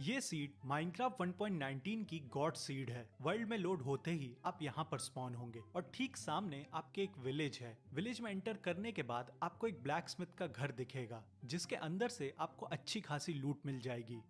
ये seed Minecraft 1.19 की god seed है वर्ल्ड में लोड होते ही आप यहाँ पर स्पॉन होंगे और ठीक सामने आपके एक विलेज है विलेज में एंटर करने के बाद आपको एक ब्लैक स्मिथ का घर दिखेगा जिसके अंदर से आपको अच्छी खासी लूट मिल जाएगी